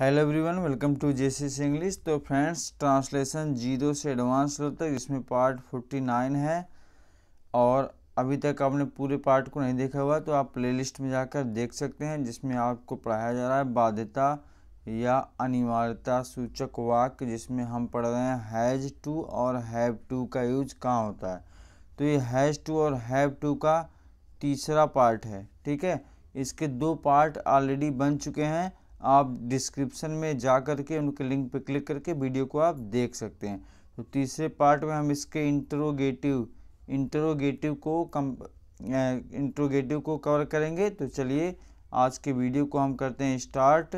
hello everyone welcome to JCC English तो friends translation zero से advance लो तक इसमें पार्ट फोर्टी नाइन है और अभी तक आपने पूरे पार्ट को नहीं देखा हुआ तो आप प्लेलिस्ट में जाकर देख सकते हैं जिसमें आपको पढ़ाया जा रहा है बाध्यता या अनिवार्यता सूचक वाक्य जिसमें हम पढ़ रहे हैं हैज़ टू और हैव टू का यूज कहाँ होता है तो ये हैज़ टू और हैव टू का तीसरा पार्ट है ठीक है इसके दो पार्ट ऑलरेडी बन चुके हैं आप डिस्क्रिप्शन में जा कर के उनके लिंक पर क्लिक करके वीडियो को आप देख सकते हैं तो तीसरे पार्ट में हम इसके इंट्रोगेटिव इंट्रोगेटिव को कम इंट्रोगेटिव को कवर करेंगे तो चलिए आज के वीडियो को हम करते हैं स्टार्ट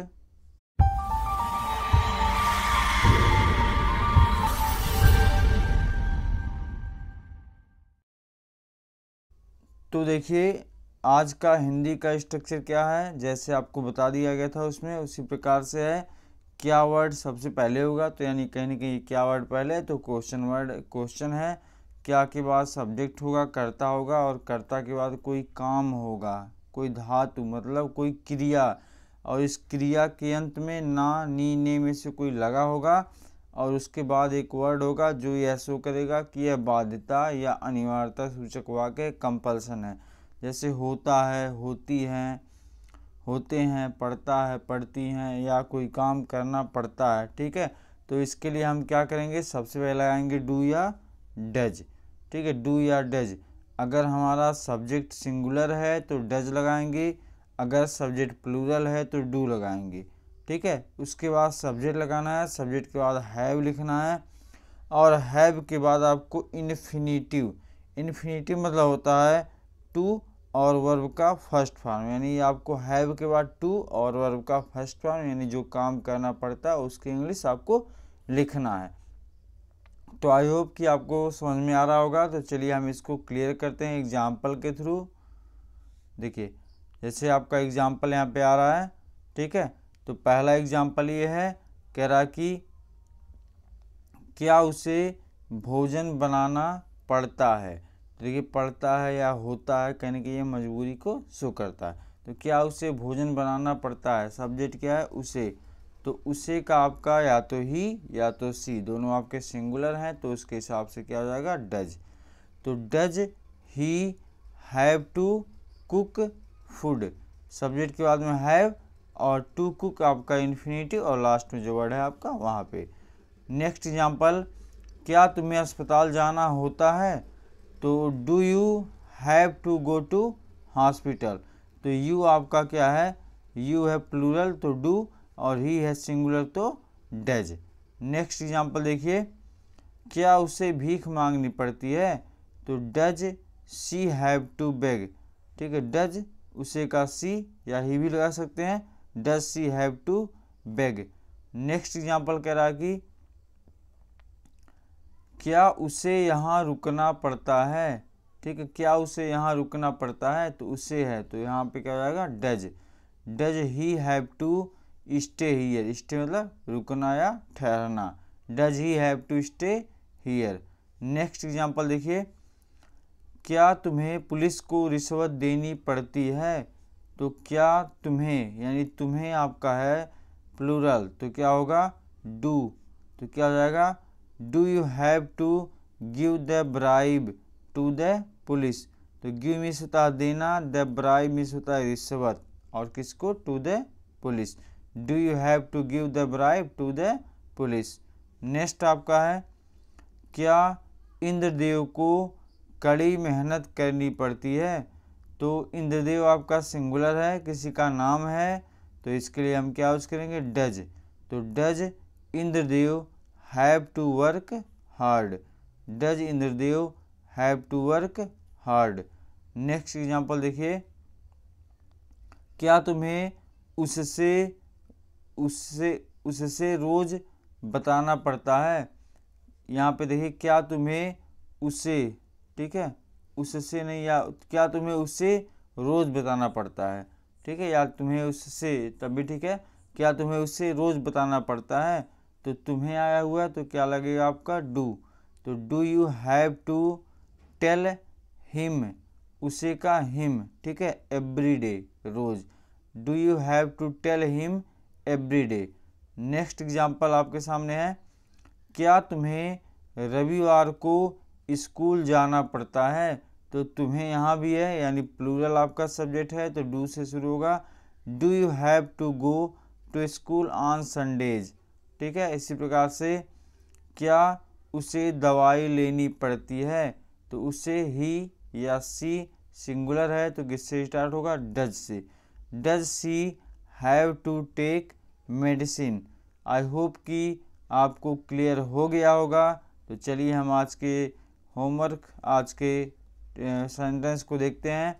तो देखिए आज का हिंदी का स्ट्रक्चर क्या है जैसे आपको बता दिया गया था उसमें उसी प्रकार से है क्या वर्ड सबसे पहले होगा तो यानी कहीं ना कहीं क्या वर्ड पहले तो क्वेश्चन वर्ड क्वेश्चन है क्या के बाद सब्जेक्ट होगा कर्ता होगा और कर्ता के बाद कोई काम होगा कोई धातु मतलब कोई क्रिया और इस क्रिया के अंत में ना नी ने में से कोई लगा होगा और उसके बाद एक वर्ड होगा जो यह शो करेगा कि यह बाध्यता या अनिवार्यता सूचक वाक्य कंपल्सन है जैसे होता है होती हैं होते हैं पढ़ता है पढ़ती हैं या कोई काम करना पड़ता है ठीक है तो इसके लिए हम क्या करेंगे सबसे पहले लगाएंगे डू या डज ठीक है डू या डज अगर हमारा सब्जेक्ट सिंगुलर है तो डज लगाएंगे अगर सब्जेक्ट प्लूरल है तो डू लगाएंगे ठीक है उसके बाद सब्जेक्ट लगाना है सब्जेक्ट के बाद हैव लिखना है और हैव के बाद आपको इन्फिनीटिव इन्फिनीटिव मतलब होता है टू और वर्ब का फर्स्ट फॉर्म यानी आपको हैव के बाद टू और वर्ब का फर्स्ट फॉर्म यानी जो काम करना पड़ता है उसकी इंग्लिश आपको लिखना है तो आई होप कि आपको समझ में आ रहा होगा तो चलिए हम इसको क्लियर करते हैं एग्जाम्पल के थ्रू देखिए जैसे आपका एग्जाम्पल यहाँ पे आ रहा है ठीक है तो पहला एग्जाम्पल ये है कह रहा कि क्या उसे भोजन बनाना पड़ता है तो देखिए पड़ता है या होता है कहने के ये मजबूरी को शो करता है तो क्या उसे भोजन बनाना पड़ता है सब्जेक्ट क्या है उसे तो उसे का आपका या तो ही या तो सी दोनों आपके सिंगुलर हैं तो उसके हिसाब से क्या हो जाएगा डज तो does he have to cook food subject के बाद में हैव और टू कुक आपका इन्फिनेटिव और लास्ट में जो वर्ड है आपका वहाँ पे नेक्स्ट एग्जांपल क्या तुम्हें अस्पताल जाना होता है तो do you have to go to hospital तो यू आपका क्या है यू है प्लूरल तो डू और ही है सिंगुलर तो डज नेक्स्ट एग्जांपल देखिए क्या उसे भीख मांगनी पड़ती है तो does she have to beg ठीक है डज उसे का सी या ही भी लगा सकते हैं does she have to beg next example कह रहा है कि क्या उसे यहाँ रुकना पड़ता है ठीक है क्या उसे यहाँ रुकना पड़ता है तो उसे है तो यहाँ पे क्या हो जाएगा does does he have to stay here stay मतलब रुकना या ठहरना does he have to stay here next example देखिए क्या तुम्हें पुलिस को रिश्वत देनी पड़ती है तो क्या तुम्हें यानी तुम्हें आपका है प्लूरल तो क्या होगा डू तो क्या हो जाएगा do you have to give the bribe to the police तो गिव मिस होता है देना द ब्राइब मिस होता है रिश्वत और किसको to the police do you have to give the bribe to the police next आपका है क्या इंद्रदेव को कड़ी मेहनत करनी पड़ती है तो इंद्रदेव आपका सिंगुलर है किसी का नाम है तो इसके लिए हम क्या यूज करेंगे डज तो does Indradev have to work hard does Indradev have to work hard next example देखिए क्या तुम्हें उससे उससे उससे रोज़ बताना पड़ता है यहाँ पे देखिए क्या तुम्हें उसे ठीक है उससे नहीं या क्या तुम्हें उससे रोज़ बताना पड़ता है ठीक है या तुम्हें उससे तभी ठीक है क्या तुम्हें उससे रोज़ बताना पड़ता है तो तुम्हें आया हुआ तो क्या लगेगा आपका डू तो do you have to tell him उसे का हिम ठीक है एवरी डे रोज़ do you have to tell him every day next example आपके सामने है क्या तुम्हें रविवार को स्कूल जाना पड़ता है तो तुम्हें यहाँ भी है यानी प्लूरल आपका सब्जेक्ट है तो डू से शुरू होगा do you have to go to school on Sundays ठीक है इसी प्रकार से क्या उसे दवाई लेनी पड़ती है तो उसे ही या सी सिंगुलर है तो किससे स्टार्ट होगा डज से does she have to take medicine I hope कि आपको क्लियर हो गया होगा तो चलिए हम आज के होमवर्क आज के सेंटेंस को देखते हैं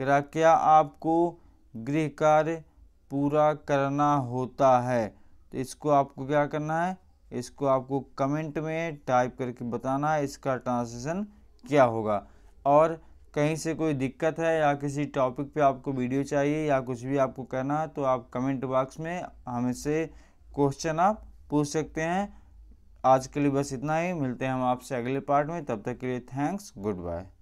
क्या क्या आपको गृह कार्य पूरा करना होता है तो इसको आपको क्या करना है इसको आपको कमेंट में टाइप करके बताना है इसका ट्रांसलेशन क्या होगा और कहीं से कोई दिक्कत है या किसी टॉपिक पे आपको वीडियो चाहिए या कुछ भी आपको कहना है तो आप कमेंट बॉक्स में हमें से क्वेश्चन आप पूछ सकते हैं आज के लिए बस इतना ही मिलते हैं हम आपसे अगले पार्ट में तब तक के लिए थैंक्स गुड बाय